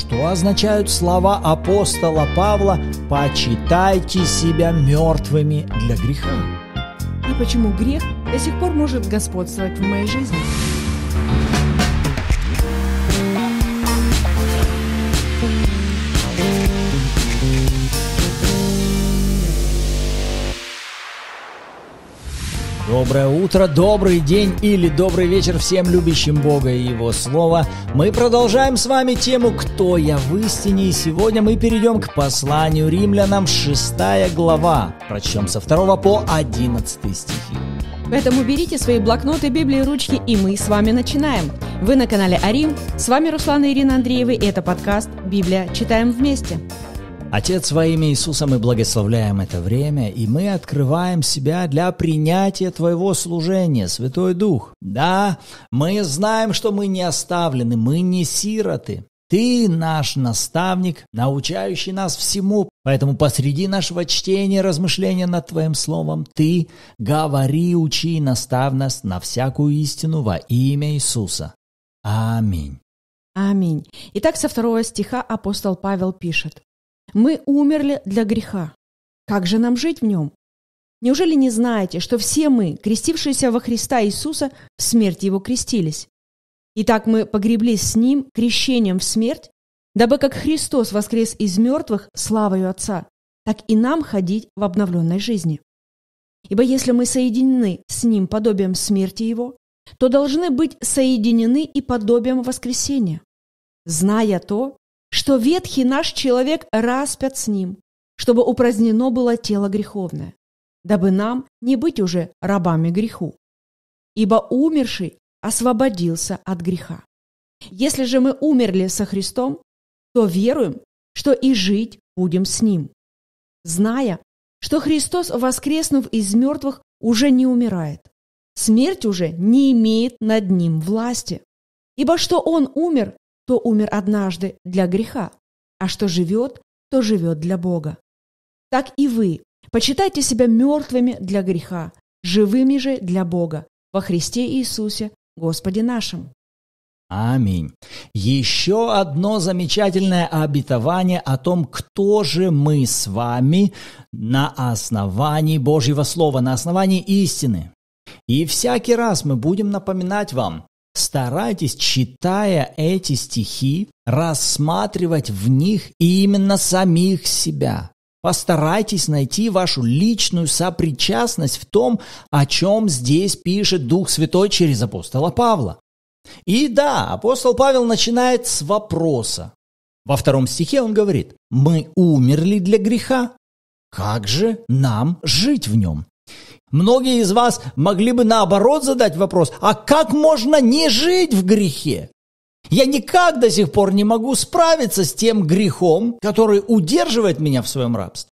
Что означают слова апостола Павла «почитайте себя мертвыми для греха»? И почему грех до сих пор может господствовать в моей жизни? Доброе утро, добрый день или добрый вечер всем любящим Бога и Его Слово. Мы продолжаем с вами тему «Кто я в истине?» и сегодня мы перейдем к посланию римлянам 6 глава. Прочтем со 2 по 11 стихи. Поэтому берите свои блокноты, Библии, ручки, и мы с вами начинаем. Вы на канале Арим, с вами Руслана Ирина Андреева, и это подкаст «Библия. Читаем вместе». Отец, во имя Иисуса мы благословляем это время, и мы открываем себя для принятия Твоего служения, Святой Дух. Да, мы знаем, что мы не оставлены, мы не сироты. Ты наш наставник, научающий нас всему, поэтому посреди нашего чтения, размышления над Твоим Словом, Ты говори, учи и настав нас на всякую истину во имя Иисуса. Аминь. Аминь. Итак, со второго стиха апостол Павел пишет. Мы умерли для греха. Как же нам жить в нем? Неужели не знаете, что все мы, крестившиеся во Христа Иисуса, в смерть Его крестились? Итак, мы погреблись с Ним крещением в смерть, дабы как Христос воскрес из мертвых славою Отца, так и нам ходить в обновленной жизни. Ибо если мы соединены с Ним подобием смерти Его, то должны быть соединены и подобием воскресения. Зная то, что ветхий наш человек распят с ним, чтобы упразднено было тело греховное, дабы нам не быть уже рабами греху. Ибо умерший освободился от греха. Если же мы умерли со Христом, то веруем, что и жить будем с Ним, зная, что Христос, воскреснув из мертвых, уже не умирает. Смерть уже не имеет над Ним власти, ибо что Он умер, то умер однажды для греха, а что живет, то живет для Бога. Так и вы, почитайте себя мертвыми для греха, живыми же для Бога, во Христе Иисусе, Господе нашим. Аминь. Еще одно замечательное обетование о том, кто же мы с вами на основании Божьего Слова, на основании истины. И всякий раз мы будем напоминать вам, Старайтесь, читая эти стихи, рассматривать в них именно самих себя. Постарайтесь найти вашу личную сопричастность в том, о чем здесь пишет Дух Святой через апостола Павла. И да, апостол Павел начинает с вопроса. Во втором стихе он говорит, мы умерли для греха, как же нам жить в нем? Многие из вас могли бы наоборот задать вопрос, а как можно не жить в грехе? Я никак до сих пор не могу справиться с тем грехом, который удерживает меня в своем рабстве.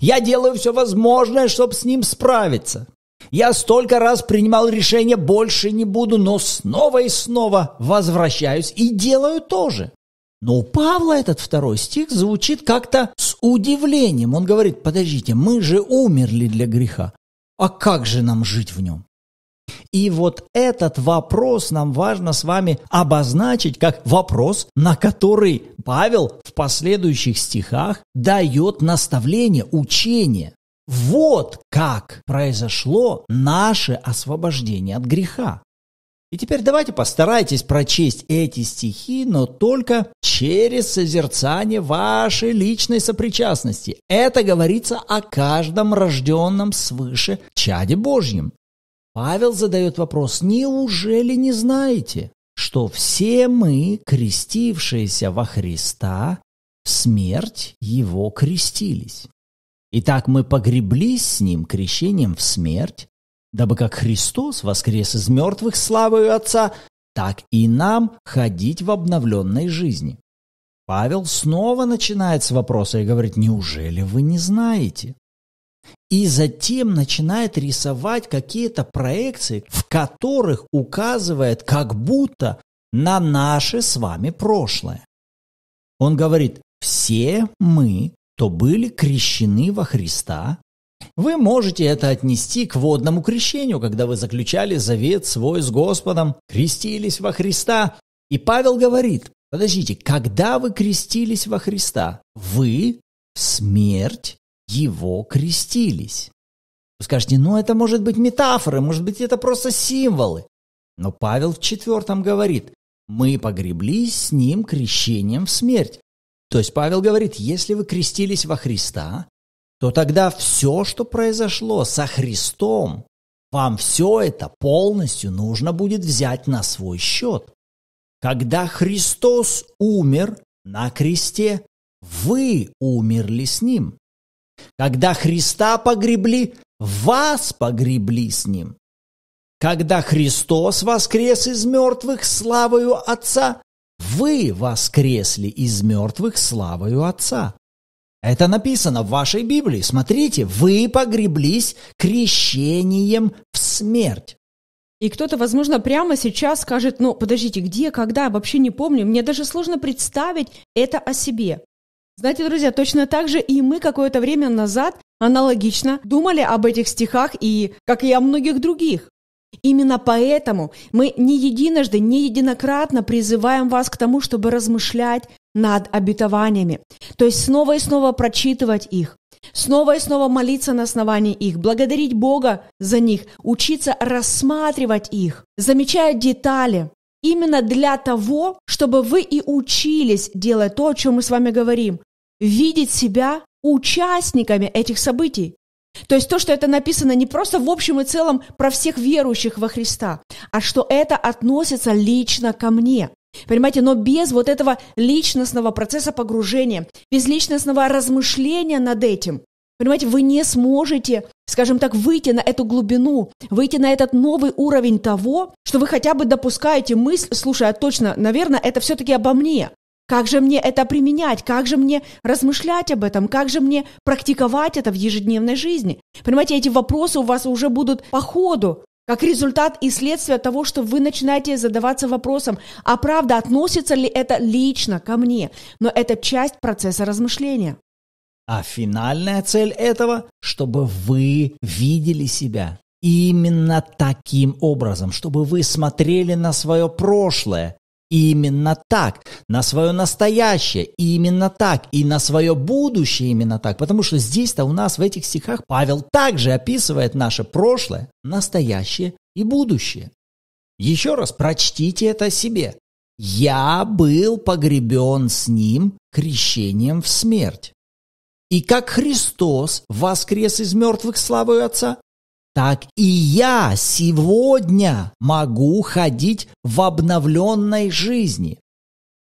Я делаю все возможное, чтобы с ним справиться. Я столько раз принимал решение, больше не буду, но снова и снова возвращаюсь и делаю то же. Но у Павла этот второй стих звучит как-то с удивлением. Он говорит, подождите, мы же умерли для греха а как же нам жить в нем? И вот этот вопрос нам важно с вами обозначить как вопрос, на который Павел в последующих стихах дает наставление, учение. Вот как произошло наше освобождение от греха. И теперь давайте постарайтесь прочесть эти стихи, но только через созерцание вашей личной сопричастности. Это говорится о каждом рожденном свыше чаде Божьем. Павел задает вопрос, неужели не знаете, что все мы, крестившиеся во Христа, в смерть Его крестились? Итак, мы погреблись с Ним крещением в смерть, дабы как Христос воскрес из мертвых славою Отца, так и нам ходить в обновленной жизни. Павел снова начинает с вопроса и говорит, неужели вы не знаете? И затем начинает рисовать какие-то проекции, в которых указывает как будто на наше с вами прошлое. Он говорит, все мы, кто были крещены во Христа, вы можете это отнести к водному крещению, когда вы заключали завет свой с Господом, крестились во Христа. И Павел говорит, подождите, когда вы крестились во Христа, вы в смерть его крестились. Вы скажете, ну это может быть метафоры, может быть это просто символы. Но Павел в четвертом говорит, мы погреблись с ним крещением в смерть. То есть Павел говорит, если вы крестились во Христа, то тогда все, что произошло со Христом, вам все это полностью нужно будет взять на свой счет. Когда Христос умер на кресте, вы умерли с Ним. Когда Христа погребли, вас погребли с Ним. Когда Христос воскрес из мертвых славою Отца, вы воскресли из мертвых славою Отца. Это написано в вашей Библии. Смотрите, вы погреблись крещением в смерть. И кто-то, возможно, прямо сейчас скажет, ну, подождите, где, когда, вообще не помню. Мне даже сложно представить это о себе. Знаете, друзья, точно так же и мы какое-то время назад аналогично думали об этих стихах и, как и о многих других. Именно поэтому мы не единожды, не единократно призываем вас к тому, чтобы размышлять над обетованиями. То есть снова и снова прочитывать их, снова и снова молиться на основании их, благодарить Бога за них, учиться рассматривать их, замечая детали, именно для того, чтобы вы и учились делать то, о чем мы с вами говорим, видеть себя участниками этих событий. То есть то, что это написано не просто в общем и целом про всех верующих во Христа, а что это относится лично ко мне. Понимаете, но без вот этого личностного процесса погружения, без личностного размышления над этим, понимаете, вы не сможете, скажем так, выйти на эту глубину, выйти на этот новый уровень того, что вы хотя бы допускаете мысль, слушай, а точно, наверное, это все-таки обо мне. Как же мне это применять? Как же мне размышлять об этом? Как же мне практиковать это в ежедневной жизни? Понимаете, эти вопросы у вас уже будут по ходу. Как результат и следствие того, что вы начинаете задаваться вопросом, а правда относится ли это лично ко мне, но это часть процесса размышления. А финальная цель этого, чтобы вы видели себя именно таким образом, чтобы вы смотрели на свое прошлое именно так, на свое настоящее именно так, и на свое будущее именно так, потому что здесь-то у нас в этих стихах Павел также описывает наше прошлое, настоящее и будущее. Еще раз прочтите это себе. «Я был погребен с ним крещением в смерть». И как Христос воскрес из мертвых славой Отца, так и я сегодня могу ходить в обновленной жизни.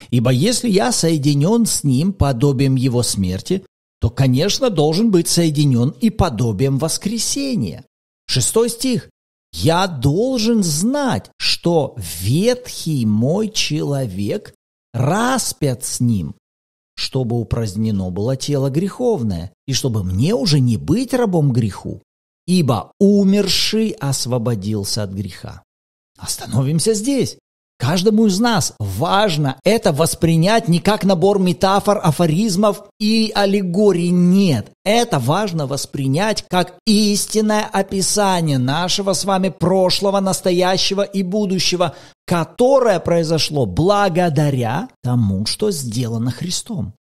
Ибо если я соединен с Ним подобием Его смерти, то, конечно, должен быть соединен и подобием воскресения. Шестой стих. «Я должен знать, что ветхий мой человек распят с ним, чтобы упразднено было тело греховное, и чтобы мне уже не быть рабом греху, ибо умерший освободился от греха. Остановимся здесь. Каждому из нас важно это воспринять не как набор метафор, афоризмов и аллегорий. Нет, это важно воспринять как истинное описание нашего с вами прошлого, настоящего и будущего, которое произошло благодаря тому, что сделано Христом.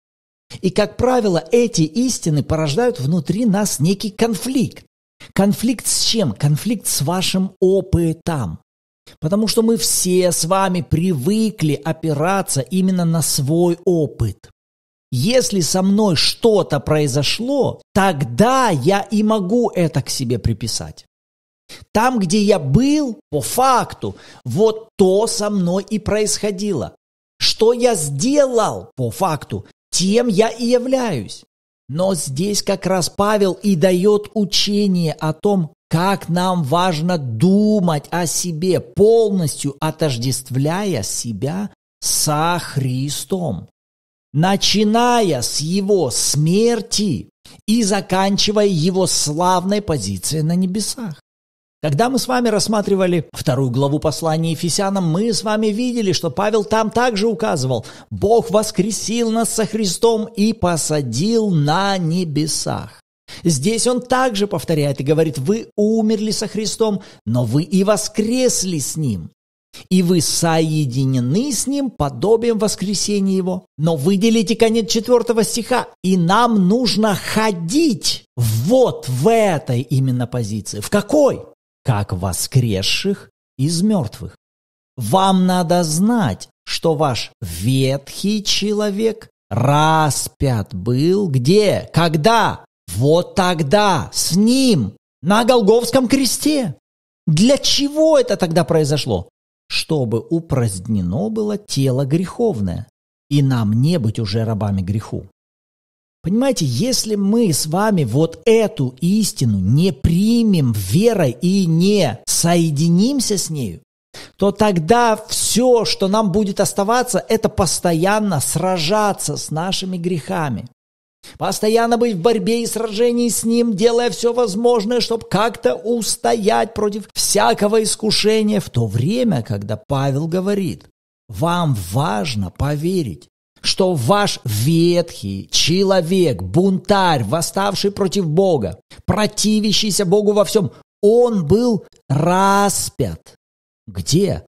И, как правило, эти истины порождают внутри нас некий конфликт. Конфликт с чем? Конфликт с вашим опытом. Потому что мы все с вами привыкли опираться именно на свой опыт. Если со мной что-то произошло, тогда я и могу это к себе приписать. Там, где я был, по факту, вот то со мной и происходило. Что я сделал, по факту, тем я и являюсь. Но здесь как раз Павел и дает учение о том, как нам важно думать о себе, полностью отождествляя себя со Христом, начиная с его смерти и заканчивая его славной позицией на небесах. Когда мы с вами рассматривали вторую главу послания Ефесянам, мы с вами видели, что Павел там также указывал, Бог воскресил нас со Христом и посадил на небесах. Здесь он также повторяет и говорит, вы умерли со Христом, но вы и воскресли с Ним. И вы соединены с Ним подобием воскресения Его. Но выделите конец 4 стиха. И нам нужно ходить вот в этой именно позиции. В какой? как воскресших из мертвых. Вам надо знать, что ваш ветхий человек распят был где, когда, вот тогда, с ним, на Голговском кресте. Для чего это тогда произошло? Чтобы упразднено было тело греховное, и нам не быть уже рабами греху. Понимаете, если мы с вами вот эту истину не примем верой и не соединимся с нею, то тогда все, что нам будет оставаться, это постоянно сражаться с нашими грехами. Постоянно быть в борьбе и сражении с ним, делая все возможное, чтобы как-то устоять против всякого искушения, в то время, когда Павел говорит, вам важно поверить что ваш ветхий человек, бунтарь, восставший против Бога, противящийся Богу во всем, он был распят. Где?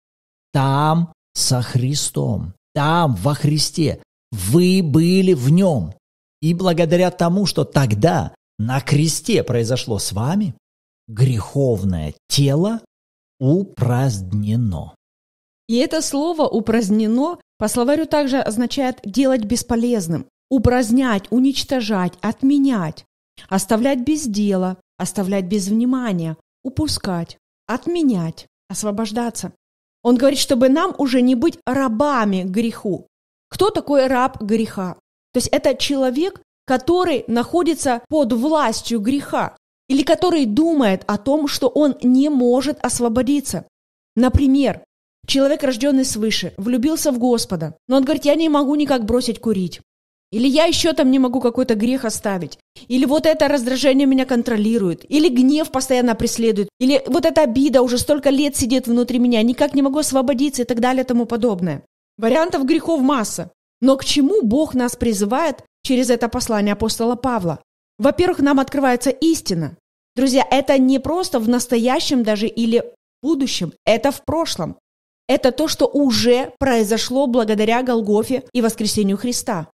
Там со Христом. Там, во Христе. Вы были в нем. И благодаря тому, что тогда на кресте произошло с вами, греховное тело упразднено. И это слово «упразднено» по словарю также означает «делать бесполезным», «упразднять», «уничтожать», «отменять», «оставлять без дела», «оставлять без внимания», «упускать», «отменять», «освобождаться». Он говорит, чтобы нам уже не быть рабами греху. Кто такой раб греха? То есть это человек, который находится под властью греха или который думает о том, что он не может освободиться. Например, Человек, рожденный свыше, влюбился в Господа. Но он говорит, я не могу никак бросить курить. Или я еще там не могу какой-то грех оставить. Или вот это раздражение меня контролирует. Или гнев постоянно преследует. Или вот эта обида уже столько лет сидит внутри меня. Никак не могу освободиться и так далее и тому подобное. Вариантов грехов масса. Но к чему Бог нас призывает через это послание апостола Павла? Во-первых, нам открывается истина. Друзья, это не просто в настоящем даже или в будущем, это в прошлом. Это то, что уже произошло благодаря Голгофе и воскресению Христа.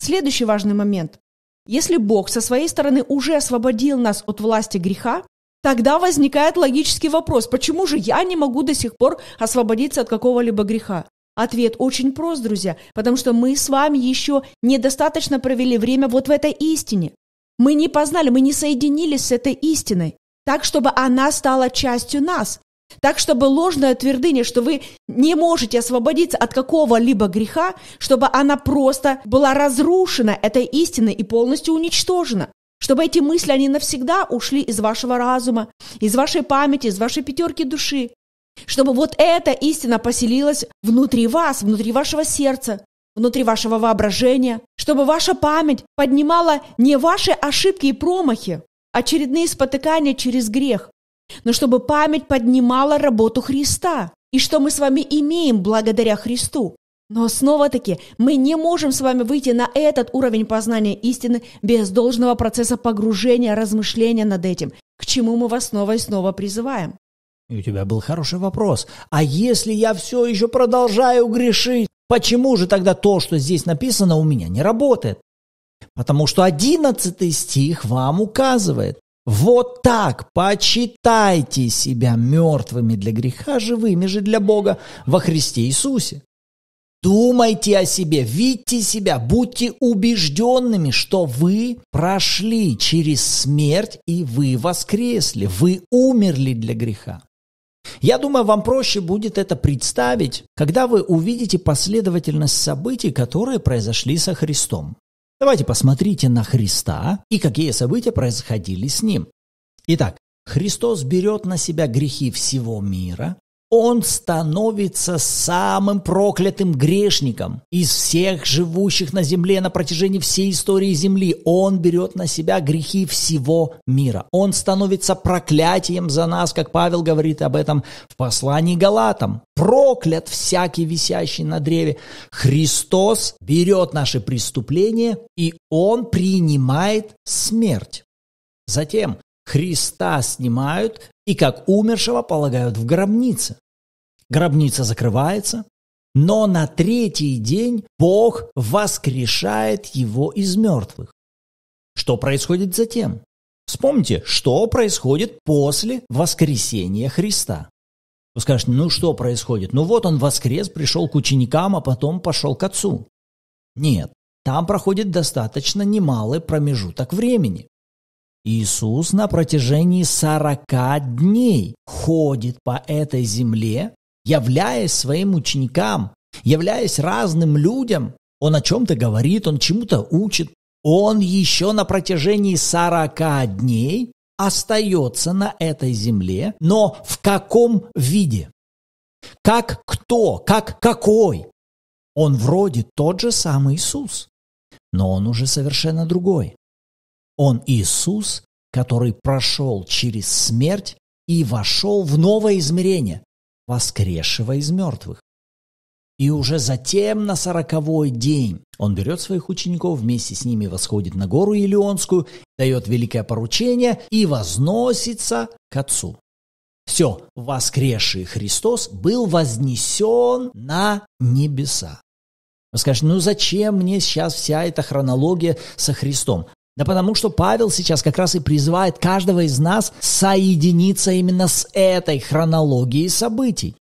Следующий важный момент. Если Бог со своей стороны уже освободил нас от власти греха, тогда возникает логический вопрос, почему же я не могу до сих пор освободиться от какого-либо греха? Ответ очень прост, друзья, потому что мы с вами еще недостаточно провели время вот в этой истине. Мы не познали, мы не соединились с этой истиной, так, чтобы она стала частью нас. Так, чтобы ложная твердыня, что вы не можете освободиться от какого-либо греха, чтобы она просто была разрушена этой истиной и полностью уничтожена. Чтобы эти мысли, они навсегда ушли из вашего разума, из вашей памяти, из вашей пятерки души. Чтобы вот эта истина поселилась внутри вас, внутри вашего сердца, внутри вашего воображения. Чтобы ваша память поднимала не ваши ошибки и промахи, а очередные спотыкания через грех, но чтобы память поднимала работу Христа и что мы с вами имеем благодаря Христу. Но снова-таки мы не можем с вами выйти на этот уровень познания истины без должного процесса погружения, размышления над этим, к чему мы вас снова и снова призываем. И у тебя был хороший вопрос. А если я все еще продолжаю грешить, почему же тогда то, что здесь написано, у меня не работает? Потому что одиннадцатый стих вам указывает. Вот так почитайте себя мертвыми для греха, живыми же для Бога во Христе Иисусе. Думайте о себе, видьте себя, будьте убежденными, что вы прошли через смерть и вы воскресли, вы умерли для греха. Я думаю, вам проще будет это представить, когда вы увидите последовательность событий, которые произошли со Христом. Давайте посмотрите на Христа и какие события происходили с ним. Итак, Христос берет на себя грехи всего мира, он становится самым проклятым грешником из всех живущих на земле на протяжении всей истории земли. Он берет на себя грехи всего мира. Он становится проклятием за нас, как Павел говорит об этом в послании Галатам. Проклят всякий висящий на древе. Христос берет наши преступления, и Он принимает смерть. Затем Христа снимают, и как умершего полагают в гробнице. Гробница закрывается, но на третий день Бог воскрешает его из мертвых. Что происходит затем? Вспомните, что происходит после воскресения Христа. Вы скажете, ну что происходит? Ну вот он воскрес, пришел к ученикам, а потом пошел к отцу. Нет, там проходит достаточно немалый промежуток времени. Иисус на протяжении сорока дней ходит по этой земле, являясь своим ученикам, являясь разным людям. Он о чем-то говорит, он чему-то учит. Он еще на протяжении сорока дней остается на этой земле, но в каком виде? Как кто? Как какой? Он вроде тот же самый Иисус, но он уже совершенно другой. Он Иисус, который прошел через смерть и вошел в новое измерение, воскресшего из мертвых. И уже затем на сороковой день он берет своих учеников, вместе с ними восходит на гору Илионскую, дает великое поручение и возносится к Отцу. Все, воскресший Христос был вознесен на небеса. Вы скажете, ну зачем мне сейчас вся эта хронология со Христом? Да потому что Павел сейчас как раз и призывает каждого из нас соединиться именно с этой хронологией событий,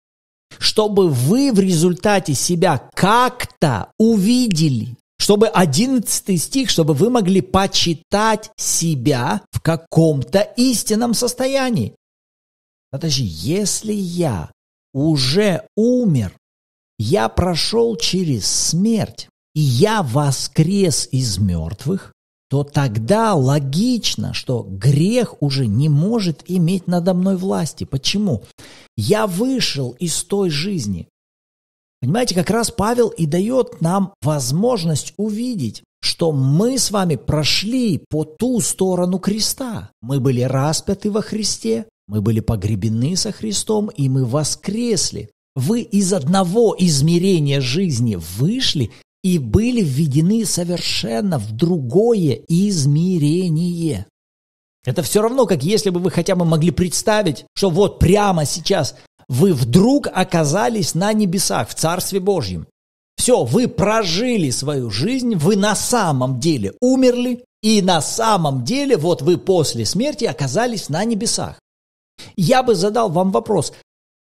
чтобы вы в результате себя как-то увидели, чтобы 11 стих, чтобы вы могли почитать себя в каком-то истинном состоянии. Подожди, если я уже умер, я прошел через смерть, и я воскрес из мертвых, то тогда логично, что грех уже не может иметь надо мной власти. Почему? Я вышел из той жизни. Понимаете, как раз Павел и дает нам возможность увидеть, что мы с вами прошли по ту сторону креста. Мы были распяты во Христе, мы были погребены со Христом, и мы воскресли. Вы из одного измерения жизни вышли и были введены совершенно в другое измерение. Это все равно, как если бы вы хотя бы могли представить, что вот прямо сейчас вы вдруг оказались на небесах, в Царстве Божьем. Все, вы прожили свою жизнь, вы на самом деле умерли, и на самом деле вот вы после смерти оказались на небесах. Я бы задал вам вопрос,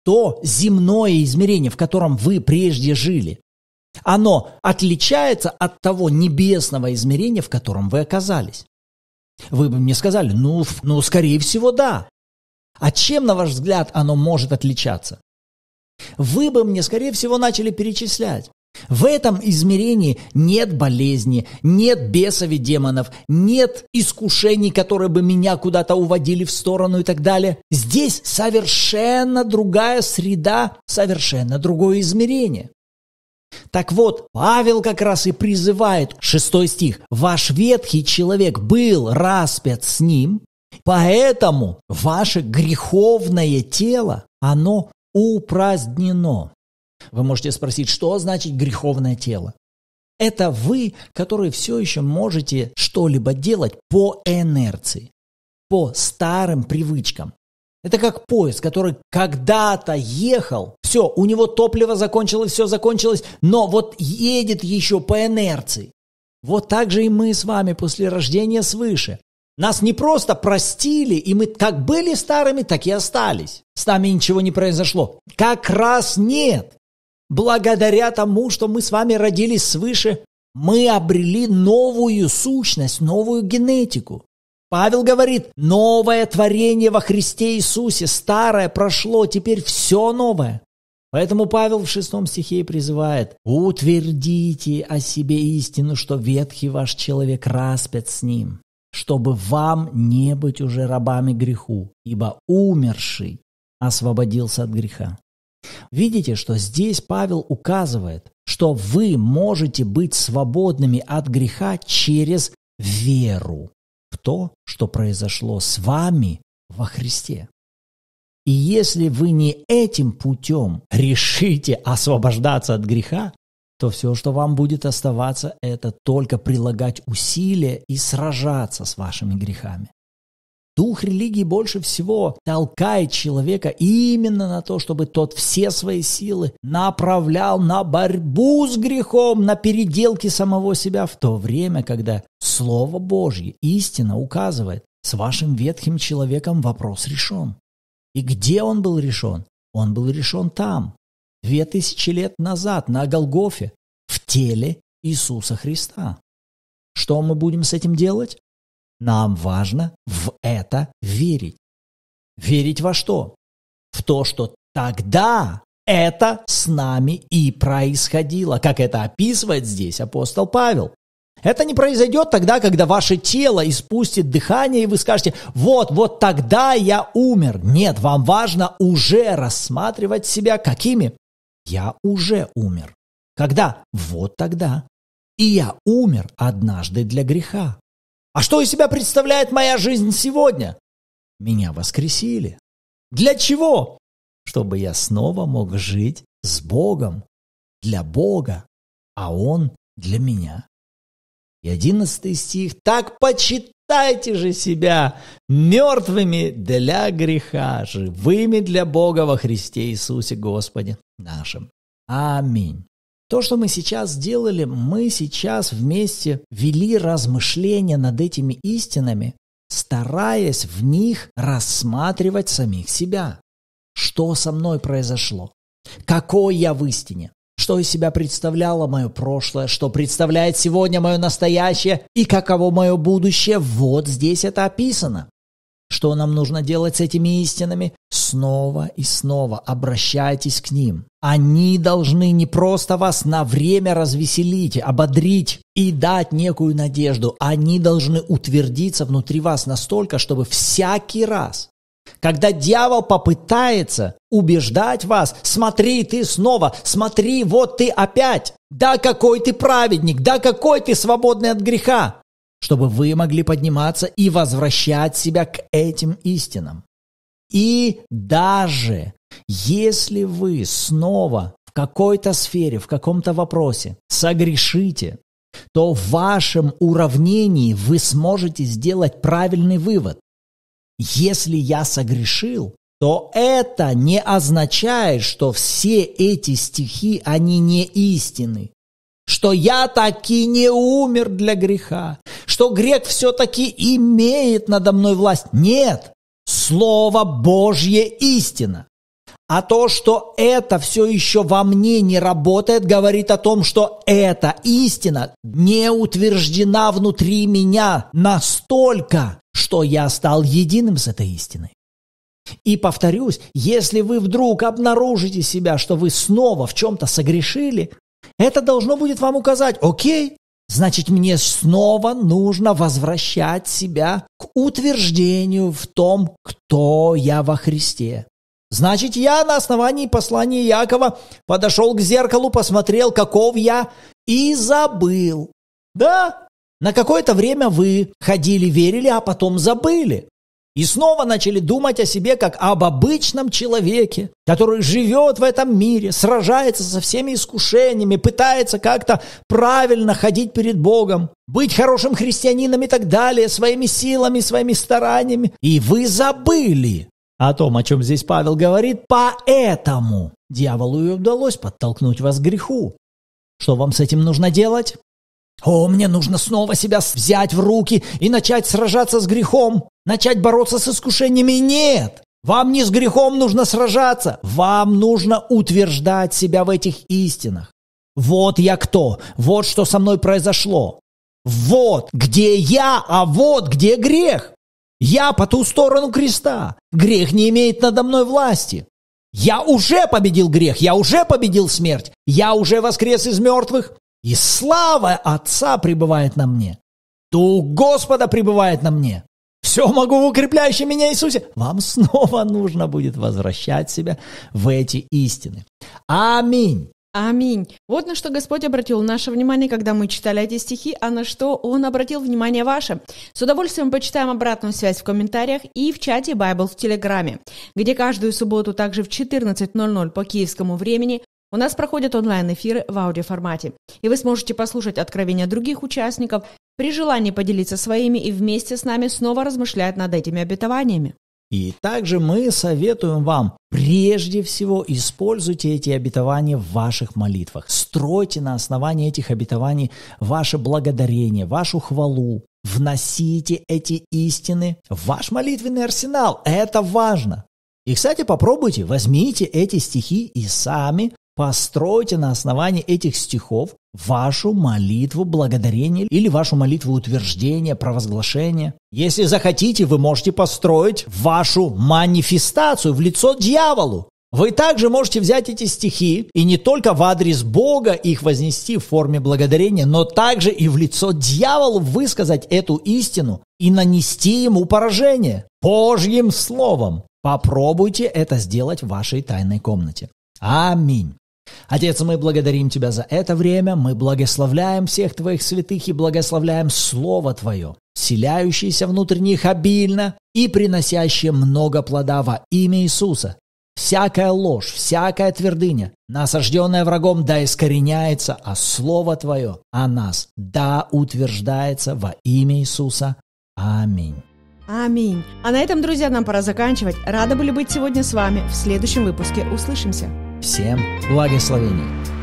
то земное измерение, в котором вы прежде жили, оно отличается от того небесного измерения, в котором вы оказались. Вы бы мне сказали, ну, ну, скорее всего, да. А чем, на ваш взгляд, оно может отличаться? Вы бы мне, скорее всего, начали перечислять. В этом измерении нет болезни, нет бесов и демонов, нет искушений, которые бы меня куда-то уводили в сторону и так далее. Здесь совершенно другая среда, совершенно другое измерение. Так вот, Павел как раз и призывает, шестой стих, «Ваш ветхий человек был распят с ним, поэтому ваше греховное тело, оно упразднено». Вы можете спросить, что значит греховное тело? Это вы, которые все еще можете что-либо делать по инерции, по старым привычкам. Это как поезд, который когда-то ехал, все, у него топливо закончилось, все закончилось, но вот едет еще по инерции. Вот так же и мы с вами после рождения свыше. Нас не просто простили, и мы как были старыми, так и остались. С нами ничего не произошло. Как раз нет. Благодаря тому, что мы с вами родились свыше, мы обрели новую сущность, новую генетику. Павел говорит, новое творение во Христе Иисусе, старое прошло, теперь все новое. Поэтому Павел в шестом стихе призывает «Утвердите о себе истину, что ветхий ваш человек распят с ним, чтобы вам не быть уже рабами греху, ибо умерший освободился от греха». Видите, что здесь Павел указывает, что вы можете быть свободными от греха через веру в то, что произошло с вами во Христе. И если вы не этим путем решите освобождаться от греха, то все, что вам будет оставаться, это только прилагать усилия и сражаться с вашими грехами. Дух религии больше всего толкает человека именно на то, чтобы тот все свои силы направлял на борьбу с грехом, на переделки самого себя, в то время, когда Слово Божье, истина указывает, с вашим ветхим человеком вопрос решен. И где он был решен? Он был решен там, две тысячи лет назад, на Голгофе, в теле Иисуса Христа. Что мы будем с этим делать? Нам важно в это верить. Верить во что? В то, что тогда это с нами и происходило, как это описывает здесь апостол Павел. Это не произойдет тогда, когда ваше тело испустит дыхание, и вы скажете, вот, вот тогда я умер. Нет, вам важно уже рассматривать себя какими? Я уже умер. Когда? Вот тогда. И я умер однажды для греха. А что из себя представляет моя жизнь сегодня? Меня воскресили. Для чего? Чтобы я снова мог жить с Богом. Для Бога. А Он для меня. И одиннадцатый стих «Так почитайте же себя мертвыми для греха, живыми для Бога во Христе Иисусе Господе нашим». Аминь. То, что мы сейчас сделали, мы сейчас вместе вели размышления над этими истинами, стараясь в них рассматривать самих себя. Что со мной произошло? Какой я в истине? что из себя представляло мое прошлое, что представляет сегодня мое настоящее и каково мое будущее, вот здесь это описано. Что нам нужно делать с этими истинами? Снова и снова обращайтесь к ним. Они должны не просто вас на время развеселить, ободрить и дать некую надежду. Они должны утвердиться внутри вас настолько, чтобы всякий раз, когда дьявол попытается убеждать вас, смотри ты снова, смотри вот ты опять, да какой ты праведник, да какой ты свободный от греха, чтобы вы могли подниматься и возвращать себя к этим истинам. И даже если вы снова в какой-то сфере, в каком-то вопросе согрешите, то в вашем уравнении вы сможете сделать правильный вывод. Если я согрешил, то это не означает, что все эти стихи, они не истины. Что я таки не умер для греха, что грек все-таки имеет надо мной власть. Нет, Слово Божье истина. А то, что это все еще во мне не работает, говорит о том, что эта истина не утверждена внутри меня настолько, что я стал единым с этой истиной. И повторюсь, если вы вдруг обнаружите себя, что вы снова в чем-то согрешили, это должно будет вам указать, окей, значит мне снова нужно возвращать себя к утверждению в том, кто я во Христе. Значит, я на основании послания Якова подошел к зеркалу, посмотрел, каков я, и забыл. Да, на какое-то время вы ходили, верили, а потом забыли. И снова начали думать о себе как об обычном человеке, который живет в этом мире, сражается со всеми искушениями, пытается как-то правильно ходить перед Богом, быть хорошим христианином и так далее, своими силами, своими стараниями. И вы забыли, о том, о чем здесь Павел говорит, поэтому дьяволу и удалось подтолкнуть вас к греху. Что вам с этим нужно делать? О, мне нужно снова себя взять в руки и начать сражаться с грехом, начать бороться с искушениями. Нет! Вам не с грехом нужно сражаться, вам нужно утверждать себя в этих истинах. Вот я кто, вот что со мной произошло. Вот где я, а вот где грех. Я по ту сторону креста. Грех не имеет надо мной власти. Я уже победил грех, я уже победил смерть, я уже воскрес из мертвых, и слава Отца пребывает на мне. Дух Господа пребывает на мне. Все могу в укрепляющем меня Иисусе. Вам снова нужно будет возвращать себя в эти истины. Аминь. Аминь. Вот на что Господь обратил наше внимание, когда мы читали эти стихи, а на что Он обратил внимание ваше. С удовольствием почитаем обратную связь в комментариях и в чате Bible в Телеграме, где каждую субботу также в 14.00 по киевскому времени у нас проходят онлайн-эфиры в аудиоформате, и вы сможете послушать откровения других участников, при желании поделиться своими и вместе с нами снова размышлять над этими обетованиями. И также мы советуем вам, прежде всего, используйте эти обетования в ваших молитвах. Стройте на основании этих обетований ваше благодарение, вашу хвалу. Вносите эти истины в ваш молитвенный арсенал. Это важно. И, кстати, попробуйте, возьмите эти стихи и сами Постройте на основании этих стихов вашу молитву благодарения или вашу молитву утверждения, провозглашения. Если захотите, вы можете построить вашу манифестацию в лицо дьяволу. Вы также можете взять эти стихи и не только в адрес Бога их вознести в форме благодарения, но также и в лицо дьяволу высказать эту истину и нанести ему поражение Божьим Словом. Попробуйте это сделать в вашей тайной комнате. Аминь. Отец, мы благодарим Тебя за это время, мы благословляем всех Твоих святых и благословляем Слово Твое, селяющееся внутрь них обильно и приносящее много плода во имя Иисуса. Всякая ложь, всякая твердыня, насажденная врагом, да искореняется, а Слово Твое о нас, да утверждается во имя Иисуса. Аминь. Аминь. А на этом, друзья, нам пора заканчивать. Рада были быть сегодня с вами. В следующем выпуске услышимся. Всем благословений!